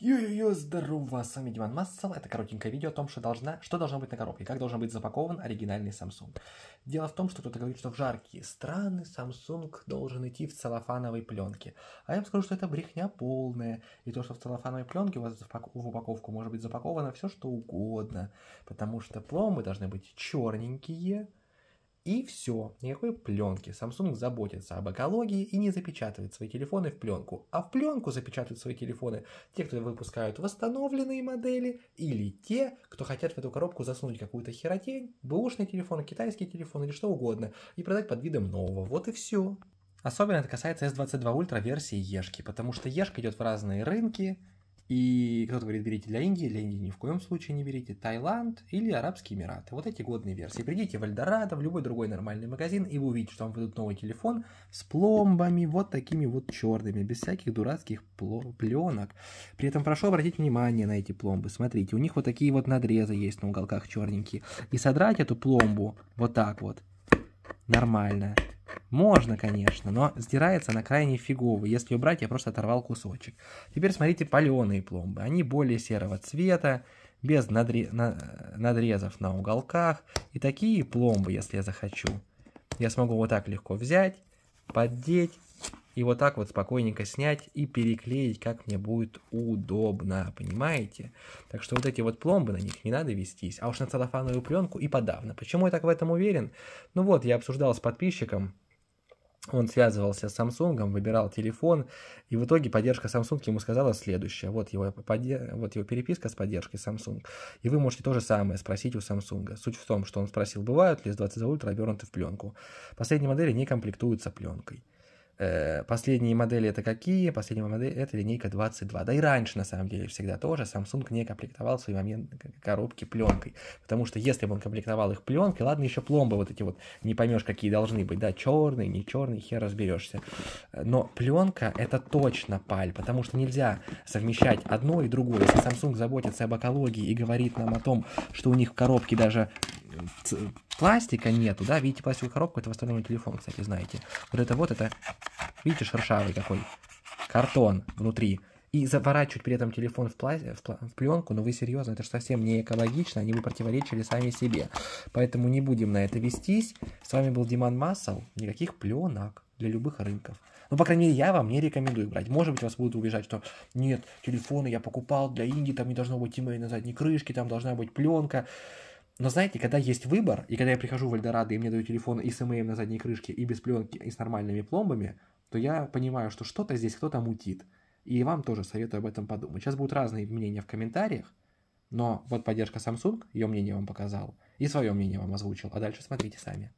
Йо-йо-йо, здорово, с вами Диман Массел. Это коротенькое видео о том, что, должна, что должно быть на коробке, как должен быть запакован оригинальный Samsung. Дело в том, что кто-то говорит, что в жаркие страны Samsung должен идти в целлофановой пленке. А я вам скажу, что это брехня полная. И то, что в целлофановой пленке у вас в упаковку может быть запаковано все что угодно. Потому что пломбы должны быть черненькие, и все, никакой пленки. Samsung заботится об экологии и не запечатывает свои телефоны в пленку. А в пленку запечатывают свои телефоны те, кто выпускают восстановленные модели, или те, кто хотят в эту коробку засунуть какую-то херотень, бэушный телефон, китайский телефон или что угодно, и продать под видом нового. Вот и все. Особенно это касается S22 Ultra версии Ешки, потому что Ешка идет в разные рынки, и кто-то говорит, берите для Индии, для Индии ни в коем случае не берите, Таиланд или Арабские Эмираты. Вот эти годные версии. Придите в Альдорадо, в любой другой нормальный магазин, и вы увидите, что вам выдадут новый телефон с пломбами, вот такими вот черными, без всяких дурацких пленок. При этом прошу обратить внимание на эти пломбы. Смотрите, у них вот такие вот надрезы есть на уголках черненькие. И содрать эту пломбу вот так вот нормально можно, конечно, но сдирается на крайне фигово. Если убрать, я просто оторвал кусочек. Теперь смотрите паленые пломбы. Они более серого цвета, без надрезов на уголках. И такие пломбы, если я захочу, я смогу вот так легко взять, поддеть и вот так вот спокойненько снять и переклеить, как мне будет удобно, понимаете? Так что вот эти вот пломбы, на них не надо вестись, а уж на целлофановую пленку и подавно. Почему я так в этом уверен? Ну вот, я обсуждал с подписчиком, он связывался с Samsung, выбирал телефон, и в итоге поддержка Samsung ему сказала следующее. Вот его, вот его переписка с поддержкой Samsung. И вы можете то же самое спросить у Samsung. Суть в том, что он спросил, бывают ли s 20 Ultra обернуты в пленку. Последние модели не комплектуются пленкой. Э, последние модели это какие? Последняя модель это линейка 22. Да и раньше, на самом деле, всегда тоже Samsung не комплектовал свои момент коробки пленкой. Потому что если бы он комплектовал их пленкой, ладно, еще пломбы вот эти вот, не поймешь, какие должны быть, да, черный, не черный, хер разберешься. Но пленка это точно паль, потому что нельзя совмещать одно и другое. Если Samsung заботится об экологии и говорит нам о том, что у них в коробке даже э, Пластика нету, да, видите пластиковую коробку, это восстановленный телефон, кстати, знаете. Вот это вот, это, видите, шершавый какой картон внутри. И заворачивать при этом телефон в, пла... в, пла... в пленку, ну вы серьезно, это же совсем не экологично, они бы противоречили сами себе. Поэтому не будем на это вестись. С вами был Диман Массел. Никаких пленок для любых рынков. Ну, по крайней мере, я вам не рекомендую брать. Может быть, вас будут убежать, что нет, телефоны я покупал для Индии, там не должно быть тимей на задней крышке, там должна быть пленка. Но знаете, когда есть выбор, и когда я прихожу в Эльдорадо, и мне дают телефон и с ММ на задней крышке, и без пленки, и с нормальными пломбами, то я понимаю, что что-то здесь кто-то мутит. И вам тоже советую об этом подумать. Сейчас будут разные мнения в комментариях, но вот поддержка Samsung, ее мнение вам показал, и свое мнение вам озвучил. А дальше смотрите сами.